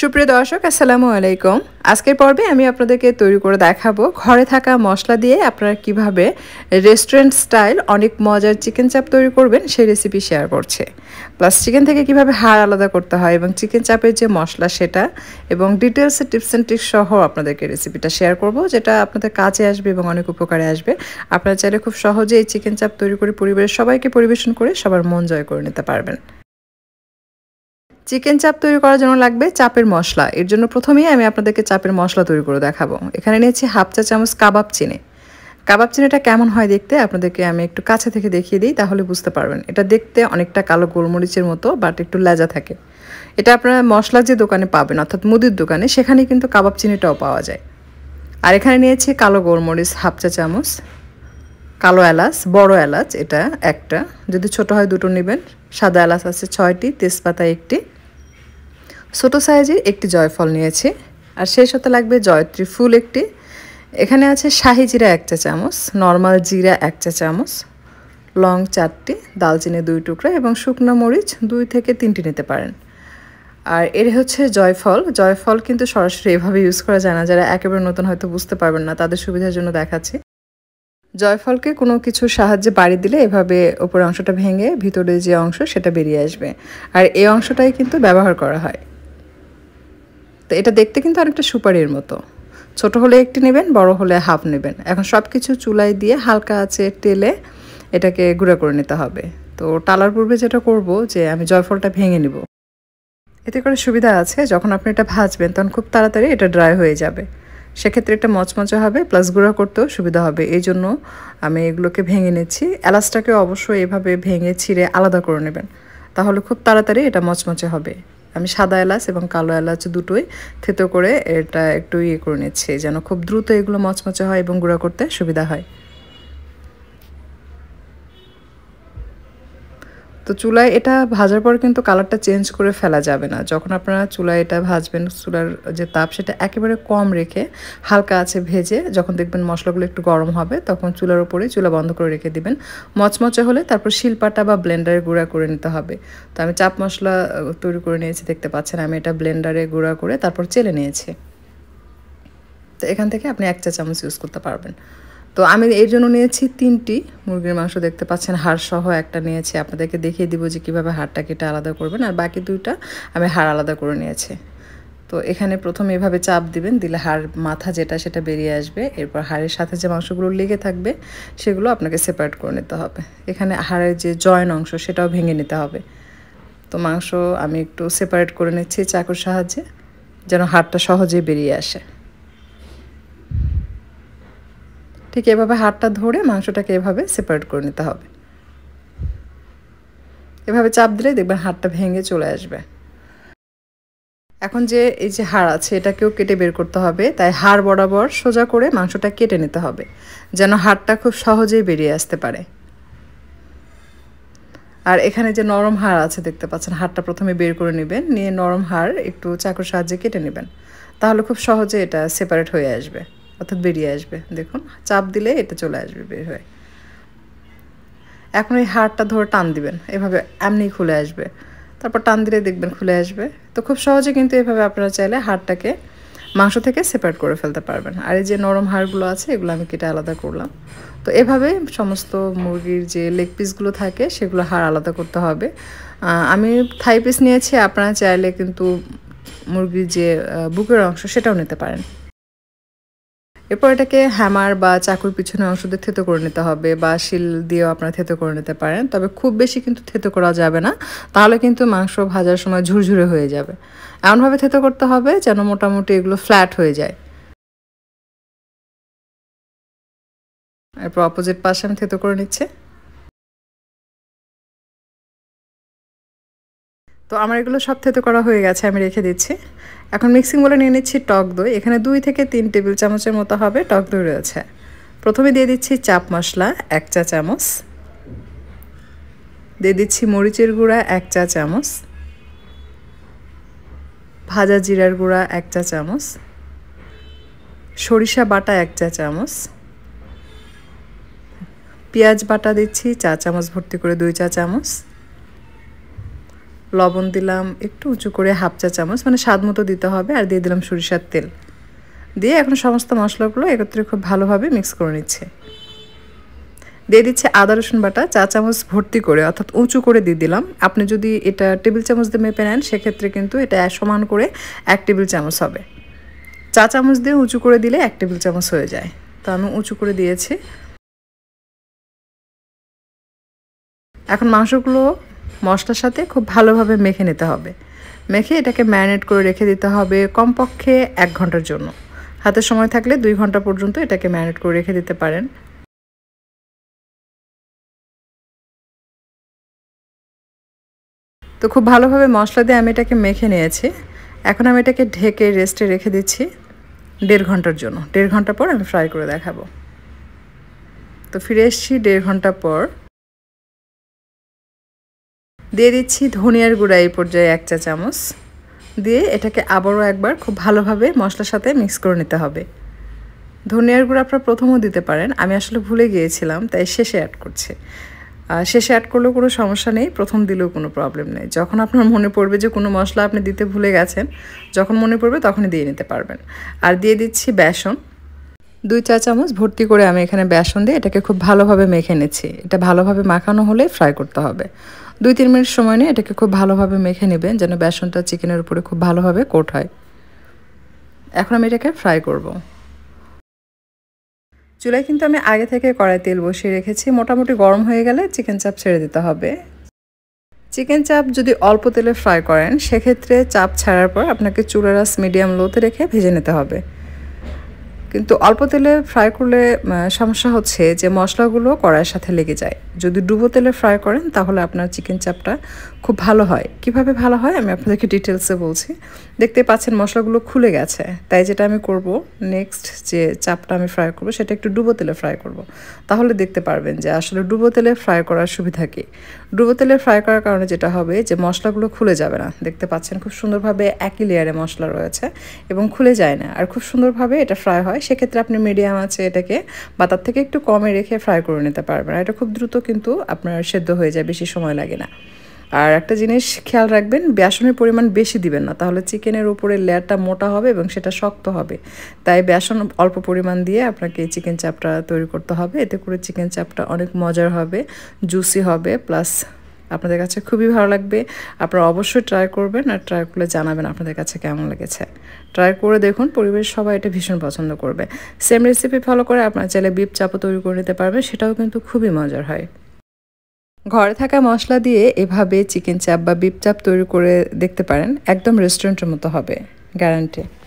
সুপ্রিয় দর্শক আসসালামু আলাইকুম আজকের পর্বে আমি আপনাদেরকে তৈরি করে দেখাবো ঘরে থাকা মশলা দিয়ে আপনারা কিভাবে রেস্টুরেন্ট স্টাইল অনেক মজার চিকেন চাপ তৈরি করবেন সেই রেসিপি শেয়ার করছে প্লাস চিকেন থেকে কিভাবে হাড় আলাদা করতে হয় এবং চিকেন চাপের যে মশলা সেটা এবং ডিটেলস টিপস অ্যান্ড ট্রিক্স সহ আপনাদেরকে রেসিপিটা শেয়ার করব যেটা আপনাদের কাজে আসবে এবং অনেক উপকারে আসবে আপনারা চাইলে খুব সহজে এই চিকেন চাপ তৈরি করে পরিবারের সবাইকে পরিবেশন করে সবার মন জয় করে নিতে পারবেন চিকেন চাপ তৈরি করার জন্য লাগবে চাপের মশলা এর জন্য প্রথমেই আমি আপনাদেরকে চাপের মশলা তৈরি করে দেখাবো এখানে নিয়েছি হাফ চা চামচ কাবাব চিনি কাবাব চিনিটা কেমন হয় দেখতে আপনাদেরকে আমি একটু কাছে থেকে দেখিয়ে দিই তাহলে বুঝতে পারবেন এটা দেখতে অনেকটা কালো গোলমরিচের মতো বাট একটু লেজা থাকে এটা আপনারা মশলা যে দোকানে পাবেন অর্থাৎ মুদির দোকানে সেখানে কিন্তু কাবাব চিনিটাও পাওয়া যায় আর এখানে নিয়েছি কালো গোলমরিচ হাফ চা চামচ কালো এলাচ বড় এলাচ এটা একটা যদি ছোট হয় দুটো নেবেন সাদা এলাচ আছে ছয়টি তেজপাতা একটি ছোট সাইজের একটি জয়ফল নিয়েছি আর সেই সাথে লাগবে জয়ত্রী ফুল একটি এখানে আছে শাহি জিরা এক চা চামচ নর্মাল জিরা এক চা চামচ লং চারটি দালচিনি দুই টুকরা এবং শুকনো মরিচ দুই থেকে তিনটি নিতে পারেন আর এর হচ্ছে জয়ফল জয়ফল কিন্তু সরাসরি এভাবে ইউজ করা যায় না যারা একেবারে নতুন হয়তো বুঝতে পারবেন না তাদের সুবিধার জন্য দেখাচ্ছি জয়ফলকে কোনো কিছু সাহায্যে বাড়ি দিলে এভাবে ওপর অংশটা ভেঙে ভিতরে যে অংশ সেটা বেরিয়ে আসবে আর এই অংশটাই কিন্তু ব্যবহার করা হয় তো এটা দেখতে কিন্তু অনেকটা সুপারির মতো ছোট হলে একটি নেবেন বড় হলে হাফ নেবেন এখন সব কিছু চুলায় দিয়ে হালকা আছে তেলে এটাকে গুঁড়া করে নিতে হবে তো টালার পূর্বে যেটা করব যে আমি জয়ফলটা ভেঙে নিব এতে করে সুবিধা আছে যখন আপনি এটা ভাজবেন তখন খুব তাড়াতাড়ি এটা ড্রাই হয়ে যাবে সেক্ষেত্রে এটা মচমচে হবে প্লাস গুঁড়া করতেও সুবিধা হবে এই জন্য আমি এগুলোকে ভেঙে নিচ্ছি এলাচটাকে অবশ্যই এভাবে ভেঙে ছিঁড়ে আলাদা করে নেবেন তাহলে খুব তাড়াতাড়ি এটা মচমচে হবে আমি সাদা এলাচ এবং কালো এলাচ দুটোই থেতো করে এটা একটু ইয়ে করে নিচ্ছি যেন খুব দ্রুত এগুলো মচমচে হয় এবং গুঁড়া করতে সুবিধা হয় তো চুলায় এটা ভাজার পর কিন্তু কালারটা চেঞ্জ করে ফেলা যাবে না যখন আপনারা চুলায় এটা ভাজবেন চুলার যে তাপ সেটা একেবারে কম রেখে হালকা আছে ভেজে যখন দেখবেন মশলাগুলো একটু গরম হবে তখন চুলার ওপরে চুলা বন্ধ করে রেখে দিবেন মচমচে হলে তারপর শিলপাটা বা ব্লেন্ডারে গুঁড়া করে নিতে হবে তো আমি চাপ মশলা তৈরি করে নিয়েছি দেখতে পাচ্ছেন আমি এটা ব্লেন্ডারে গুঁড়া করে তারপর চেলে নিয়েছি তো এখান থেকে আপনি এক চা চামচ ইউজ করতে পারবেন তো আমি এর জন্য নিয়েছি তিনটি মুরগির মাংস দেখতে পাচ্ছেন হাড় সহ একটা নিয়েছি আপনাদেরকে দেখিয়ে দিব যে কীভাবে হাড়টা কেটে আলাদা করবেন আর বাকি দুইটা আমি হাড় আলাদা করে নিয়েছি তো এখানে প্রথমে এভাবে চাপ দিবেন দিলে হাড় মাথা যেটা সেটা বেরিয়ে আসবে এরপর হাড়ের সাথে যে মাংসগুলো লেগে থাকবে সেগুলো আপনাকে সেপারেট করে নিতে হবে এখানে হাড়ের যে জয়েন অংশ সেটাও ভেঙে নিতে হবে তো মাংস আমি একটু সেপারেট করে নিচ্ছি চাকুর সাহায্যে যেন হাড়টা সহজে বেরিয়ে আসে ঠিক এভাবে হাতটা ধরে মাংসটাকে এভাবে সেপারেট করে নিতে হবে এভাবে চাপ দিলে দেখবেন হাতটা ভেঙে চলে আসবে এখন যে এই যে হাড় আছে এটাকেও কেটে বের করতে হবে তাই হাড় বরাবর সোজা করে মাংসটা কেটে নিতে হবে যেন হাড়টা খুব সহজেই বেরিয়ে আসতে পারে আর এখানে যে নরম হাড় আছে দেখতে পাচ্ছেন হাড়টা প্রথমে বের করে নেবেন নিয়ে নরম হাড় একটু চাকুর সাহায্যে কেটে নেবেন তাহলে খুব সহজে এটা সেপারেট হয়ে আসবে অর্থাৎ বেরিয়ে আসবে দেখুন চাপ দিলে এটা চলে আসবে বের হয়ে এখন এই হাড়টা ধরে টান দিবেন এভাবে এমনি খুলে আসবে তারপর টান দিলে দেখবেন খুলে আসবে তো খুব সহজে কিন্তু এভাবে আপনারা চাইলে হাড়টাকে মাংস থেকে সেপারেট করে ফেলতে পারবেন আর এই যে নরম হাড়গুলো আছে এগুলো আমি কেটে আলাদা করলাম তো এভাবে সমস্ত মুরগির যে লেগ পিসগুলো থাকে সেগুলো হাড় আলাদা করতে হবে আমি থাই পিস নিয়েছি আপনারা চাইলে কিন্তু মুরগির যে বুকের অংশ সেটাও নিতে পারেন এরপর এটাকে হ্যামার বা চাকুর পিছনে অংশ দিয়ে থেতো করে নিতে হবে বা শিল দিয়েও আপনারা থেতো করে নিতে পারেন তবে খুব বেশি কিন্তু থেতো করা যাবে না তাহলে কিন্তু মাংস ভাজার সময় ঝুরঝুরে হয়ে যাবে এমনভাবে থেতো করতে হবে যেন মোটামুটি এগুলো ফ্ল্যাট হয়ে যায় এরপর অপোজিট পাশে আমি থেতো করে নিচ্ছে তো আমার এগুলো সব থেতো করা হয়ে গেছে আমি রেখে দিচ্ছি এখন মিক্সিং বলে নিয়ে নিচ্ছি টক দই এখানে দুই থেকে তিন টেবিল চামচের মতো হবে টক দই রয়েছে প্রথমে দিয়ে দিচ্ছি চাপ মশলা এক চা চামচ দিয়ে দিচ্ছি মরিচের গুঁড়া এক চা চামচ ভাজা জিরার গুঁড়া এক চা চামচ সরিষা বাটা এক চা চামচ পেঁয়াজ বাটা দিচ্ছি চা চামচ ভর্তি করে দুই চা চামচ লবণ দিলাম একটু উঁচু করে হাফ চা চামচ মানে স্বাদ মতো দিতে হবে আর দিয়ে দিলাম সরিষার তেল দিয়ে এখন সমস্ত মশলাগুলো একত্রে খুব ভালোভাবে মিক্স করে নিচ্ছে দিয়ে দিচ্ছে আদা রসুন বাটা চা চামচ ভর্তি করে অর্থাৎ উঁচু করে দিয়ে দিলাম আপনি যদি এটা টেবিল চামচ দিয়ে মেপে নেন সেক্ষেত্রে কিন্তু এটা সমান করে এক টেবিল চামচ হবে চা চামচ দিয়ে উঁচু করে দিলে এক টেবিল চামচ হয়ে যায় তো আমি উঁচু করে দিয়েছি এখন মাংসগুলো মশলার সাথে খুব ভালোভাবে মেখে নিতে হবে মেখে এটাকে ম্যারিনেট করে রেখে দিতে হবে কমপক্ষে এক ঘন্টার জন্য হাতে সময় থাকলে দুই ঘন্টা পর্যন্ত এটাকে ম্যারিনেট করে রেখে দিতে পারেন তো খুব ভালোভাবে মশলা দিয়ে আমি এটাকে মেখে নিয়েছি এখন আমি এটাকে ঢেকে রেস্টে রেখে দিচ্ছি দেড় ঘন্টার জন্য দেড় ঘন্টা পর আমি ফ্রাই করে দেখাবো তো ফিরে এসছি দেড় ঘন্টা পর দিয়ে দিচ্ছি ধনিয়ার গুঁড়া এই পর্যায়ে এক চা চামচ দিয়ে এটাকে আবারও একবার খুব ভালোভাবে মশলার সাথে মিক্স করে নিতে হবে ধনিয়ার গুঁড়া আপনার প্রথমও দিতে পারেন আমি আসলে ভুলে গিয়েছিলাম তাই শেষে অ্যাড করছি শেষে অ্যাড করলেও কোনো সমস্যা নেই প্রথম দিলেও কোনো প্রবলেম নেই যখন আপনার মনে পড়বে যে কোনো মশলা আপনি দিতে ভুলে গেছেন যখন মনে পড়বে তখনই দিয়ে নিতে পারবেন আর দিয়ে দিচ্ছি বেসন দুই চা চামচ ভর্তি করে আমি এখানে বেসন দিয়ে এটাকে খুব ভালোভাবে মেখে নিচ্ছি এটা ভালোভাবে মাখানো হলে ফ্রাই করতে হবে দুই তিন মিনিট সময় নিয়ে এটাকে খুব ভালোভাবে মেখে নেবেন যেন বেসনটা চিকেনের উপরে খুব ভালোভাবে কোট হয় এখন আমি এটাকে ফ্রাই করব। চুলায় কিন্তু আমি আগে থেকে কড়াই তেল বসিয়ে রেখেছি মোটামুটি গরম হয়ে গেলে চিকেন চাপ ছেড়ে দিতে হবে চিকেন চাপ যদি অল্প তেলে ফ্রাই করেন সেক্ষেত্রে চাপ ছাড়ার পর আপনাকে চুলারাস মিডিয়াম লোতে রেখে ভেজে নিতে হবে কিন্তু অল্প তেলে ফ্রাই করলে সমস্যা হচ্ছে যে মশলাগুলো কড়াইয়ের সাথে লেগে যায় যদি ডুবো তেলে ফ্রাই করেন তাহলে আপনার চিকেন চাপটা খুব ভালো হয় কিভাবে ভালো হয় আমি আপনাদেরকে ডিটেলসে বলছি দেখতে পাচ্ছেন মশলাগুলো খুলে গেছে তাই যেটা আমি করব নেক্সট যে চাপটা আমি ফ্রাই করব সেটা একটু ডুবো তেলে ফ্রাই করব। তাহলে দেখতে পারবেন যে আসলে ডুবো তেলে ফ্রাই করার সুবিধা কী ডুবো তেলে ফ্রাই করার কারণে যেটা হবে যে মশলাগুলো খুলে যাবে না দেখতে পাচ্ছেন খুব সুন্দরভাবে একই লেয়ারে মশলা রয়েছে এবং খুলে যায় না আর খুব সুন্দরভাবে এটা ফ্রাই হয় হয় সেক্ষেত্রে আপনি মিডিয়াম আছে এটাকে বা তার থেকে একটু কমে রেখে ফ্রাই করে নিতে পারবেন এটা খুব দ্রুত কিন্তু আপনার সেদ্ধ হয়ে যায় বেশি সময় লাগে না আর একটা জিনিস খেয়াল রাখবেন বেসনের পরিমাণ বেশি দিবেন না তাহলে চিকেনের উপরে লেয়ারটা মোটা হবে এবং সেটা শক্ত হবে তাই বেসন অল্প পরিমাণ দিয়ে আপনাকে চিকেন চাপটা তৈরি করতে হবে এতে করে চিকেন চাপটা অনেক মজার হবে জুসি হবে প্লাস আপনাদের কাছে খুবই ভালো লাগবে আপনারা অবশ্যই ট্রাই করবেন আর ট্রাই করলে জানাবেন আপনাদের কাছে কেমন লেগেছে ট্রাই করে দেখুন পরিবেশ সবাই এটা ভীষণ পছন্দ করবে সেম রেসিপি ফলো করে আপনার চাইলে বিপ চাপও তৈরি করে নিতে পারবেন সেটাও কিন্তু খুবই মজার হয় ঘরে থাকা মশলা দিয়ে এভাবে চিকেন চাপ বা বিপ চাপ তৈরি করে দেখতে পারেন একদম রেস্টুরেন্টের মতো হবে গ্যারান্টি